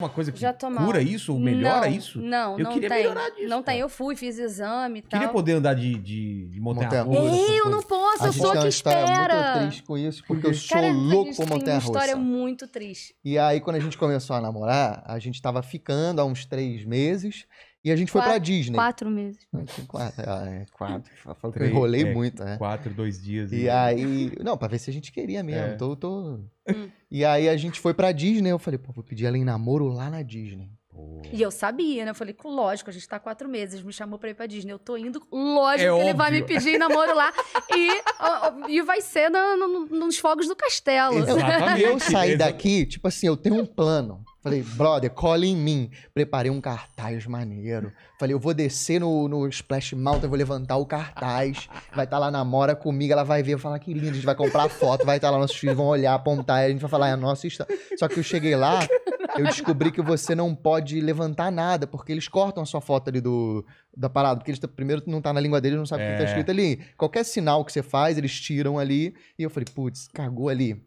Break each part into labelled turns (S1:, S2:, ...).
S1: uma coisa
S2: que cura isso ou melhora não, isso? Não, eu não queria tem. melhorar disso. Não cara. tem, eu fui, fiz exame e tal. Queria
S1: poder andar de, de, de montanha russa. Eu não posso, eu sou que espera. Eu muito triste com isso, porque eu sou cara, louco por montanha russa. uma história
S2: muito triste.
S1: E aí, quando a gente começou a namorar, a gente tava ficando há uns três meses. E a gente quatro, foi pra Disney. Quatro meses. Quatro, ah, é, quatro. Eu enrolei é, muito, né? Quatro, dois dias. E né? aí. Não, pra ver se a gente queria mesmo. É. Tô, tô... Hum. E aí a gente foi pra Disney. Eu falei, pô, vou pedir ela em namoro lá na Disney.
S2: Oh. E eu sabia, né? Eu falei, lógico, a gente tá quatro meses, me chamou pra ir pra Disney. Eu tô indo, lógico é que óbvio. ele vai me pedir namoro lá e, e vai ser no, no, nos fogos do castelo. Exatamente. Eu saí daqui,
S1: tipo assim, eu tenho um plano. Falei, brother, cola em mim. Preparei um cartaz maneiro. Falei, eu vou descer no, no Splash Mountain, vou levantar o cartaz. Vai estar tá lá namora comigo, ela vai ver, vai falar que lindo. A gente vai comprar foto, vai estar tá lá, nossos filhos vão olhar, apontar, a gente vai falar, é a nossa história. Só que eu cheguei lá, eu descobri que você não pode levantar nada, porque eles cortam a sua foto ali do, da parada, porque eles primeiro não tá na língua deles, não sabe o é. que tá é. escrito ali. Qualquer sinal que você faz, eles tiram ali. E eu falei, putz, cagou ali.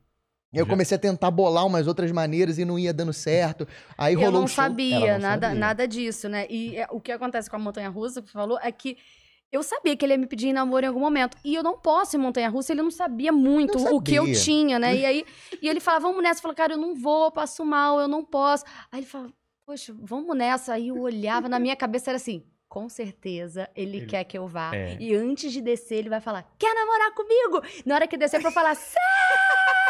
S1: Eu comecei a tentar bolar umas outras maneiras e não ia dando certo. Aí eu rolou não um show. sabia, não nada, sabia. nada
S2: disso, né? E é, o que acontece com a montanha russa que falou é que eu sabia que ele ia me pedir namoro em algum momento. E eu não posso ir em Montanha Russa, ele não sabia muito não o que eu tinha, né? E aí e ele falava, vamos nessa. Eu falava, cara, eu não vou, eu passo mal, eu não posso. Aí ele fala: poxa, vamos nessa. Aí eu olhava, na minha cabeça era assim, com certeza ele, ele, quer que eu vá. É. E antes de descer, ele vai falar: quer namorar comigo? Na hora que descer, eu vou falar: sério!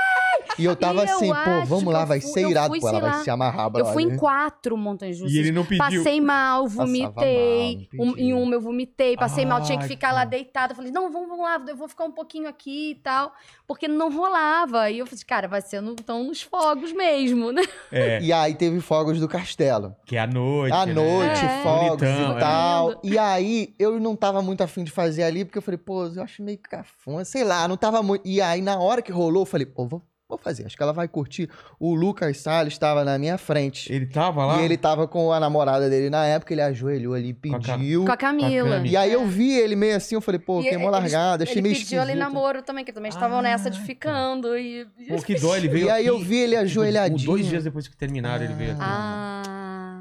S1: E eu tava e assim, eu, pô, vamos lá, vai fui, ser irado, pô, ela lá. vai se amarrar, brother. Eu fui em
S2: quatro montanhas russas. E ele não pediu. Passei mal, vomitei. Mal, um, em uma eu vomitei, passei ah, mal, tinha que ah, ficar cara. lá tá. deitada. Falei, não, vamos, vamos lá, eu vou ficar um pouquinho aqui e tal. Porque não rolava. E eu falei, cara, vai ser então nos fogos mesmo, né?
S1: É. E aí teve fogos do castelo. Que é a noite, À né? noite, né? fogos Bonitão, e é. tal. É. E aí eu não tava muito afim de fazer ali, porque eu falei, pô, eu acho meio cafona, sei lá, não tava muito... E aí na hora que rolou, eu falei, pô, vou vou fazer, acho que ela vai curtir. O Lucas Salles estava na minha frente. Ele tava lá? E ele tava com a namorada dele na época, ele ajoelhou ali, pediu. Com a, Camila. Com a Camila. E aí eu vi ele meio assim, eu falei, pô, queimou largada, achei ele meio esquisito. Ele pediu ali
S2: namoro também, que também estavam ah, nessa de ficando e... Pô, que dó, ele veio E aqui, aí eu vi
S1: ele tipo, ajoelhadinho. Dois dias depois que terminaram, ah, ele veio aqui. Ah...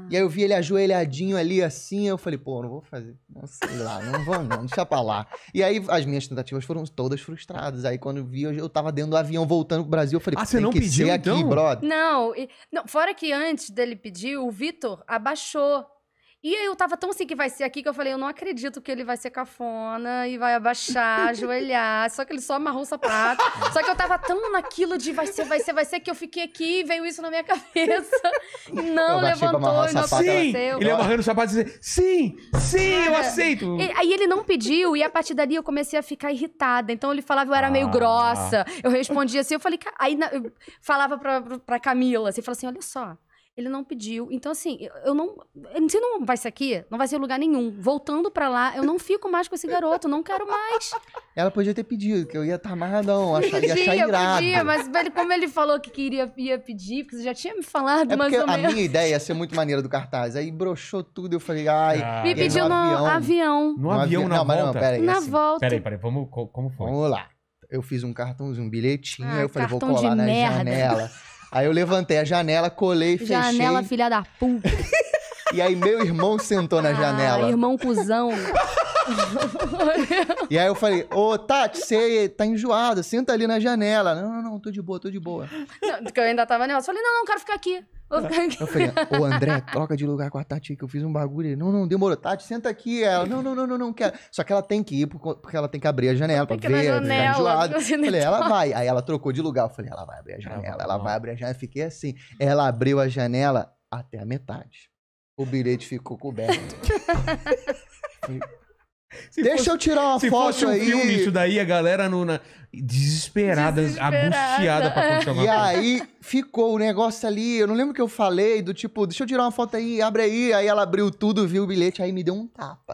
S1: E aí eu vi ele ajoelhadinho ali assim, eu falei, pô, não vou fazer. Não sei lá, não vou não, deixa pra lá. E aí as minhas tentativas foram todas frustradas. Aí quando eu vi, eu, eu tava dentro do avião voltando pro Brasil, eu falei, ah, você não pediu então? aqui, brother.
S2: Não, e, não, fora que antes dele pedir, o Vitor abaixou e eu tava tão assim que vai ser aqui que eu falei, eu não acredito que ele vai ser cafona e vai abaixar, ajoelhar. Só que ele só amarrou o sapato. Só que eu tava tão naquilo de vai ser, vai ser, vai ser, que eu fiquei aqui e veio isso na minha cabeça. Não levantou e não sapato, sim, Ele amarrando
S1: o sapato e sim,
S2: sim, Cara, eu aceito. E, aí ele não pediu e a partir dali eu comecei a ficar irritada. Então ele falava, eu era ah, meio grossa. Eu respondia assim, eu falei, aí eu falava pra, pra Camila, assim, falou assim, olha só ele não pediu. Então, assim, eu não. Você não vai ser aqui, não vai ser lugar nenhum. Voltando pra lá, eu não fico mais com esse garoto, não quero mais.
S1: Ela podia ter pedido, que eu ia estar tá amarradão, achar, ia achar irado. Podia, mas
S2: ele, como ele falou que queria ia pedir, porque você já tinha me falado, é mais ou menos. A minha
S1: ideia ia ser muito maneira do cartaz. Aí broxou tudo, eu falei, ai. Ah, me pediu no, avião.
S2: avião. No, avião, não, mas Não, peraí, na assim, volta. Peraí,
S1: peraí, vamos, como foi? Vamos lá eu fiz um cartãozinho, um bilhetinho, ah, aí eu falei, vou colar na merda. janela. Aí eu levantei a janela, colei e fechei. Janela, filha da puta. E aí meu irmão sentou na ah, janela. Irmão
S2: cuzão.
S1: e aí eu falei, ô Tati, você tá enjoada, senta ali na janela. Não, não, não, tô de boa, tô de boa.
S2: Não, porque eu ainda tava nervosa. Falei, não, não, quero ficar aqui. Eu falei,
S1: ô André, troca de lugar com a Tati que eu fiz um bagulho. Ele, não, não, demorou. Tati, senta aqui. Ela, não, não, não, não, não quero. Só que ela tem que ir porque ela tem que abrir a janela pra ver, janela, tá enjoado. Eu falei, ela vai. Aí ela trocou de lugar. Eu falei, ela vai abrir a janela, ela vai abrir a janela. Fiquei assim. Ela abriu a janela até a metade. O bilhete ficou coberto. Se Deixa fosse, eu tirar uma foto fosse um aí. filme, isso daí, a galera Nuna, desesperada, desesperada, angustiada pra continuar. E aí ficou o negócio ali, eu não lembro o que eu falei, do tipo, deixa eu tirar uma foto aí, abre aí. Aí ela abriu tudo, viu o bilhete, aí me deu um tapa.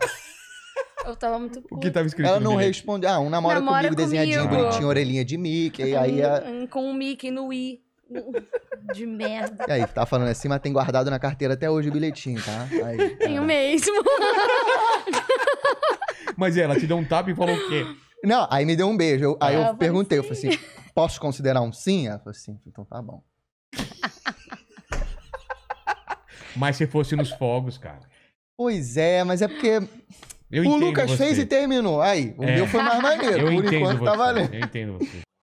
S2: Eu tava muito puta.
S1: O que tava escrito Ela não respondeu. Ah, um namora, namora comigo, comigo, desenhadinho, bonitinho, orelhinha de Mickey. Aí a...
S2: Com o Mickey no i. De merda. E aí,
S1: tá falando assim, mas tem guardado na carteira até hoje o bilhetinho, tá? Aí,
S2: Tenho tá. mesmo.
S1: Mas ela te deu um tapa e falou o quê? Não, aí me deu um beijo. Eu- aí eu ah, eu falei perguntei, eu falei assim, posso considerar um sim? Ela falou assim, então tá bom. Mas se fosse nos fogos, cara. Pois é, mas é porque
S2: Eu o Lucas você. fez e
S1: terminou. Aí, o É. meu foi mais maneiro. Eu Por entendo enquanto tá você. tá valendo. Eu entendo você.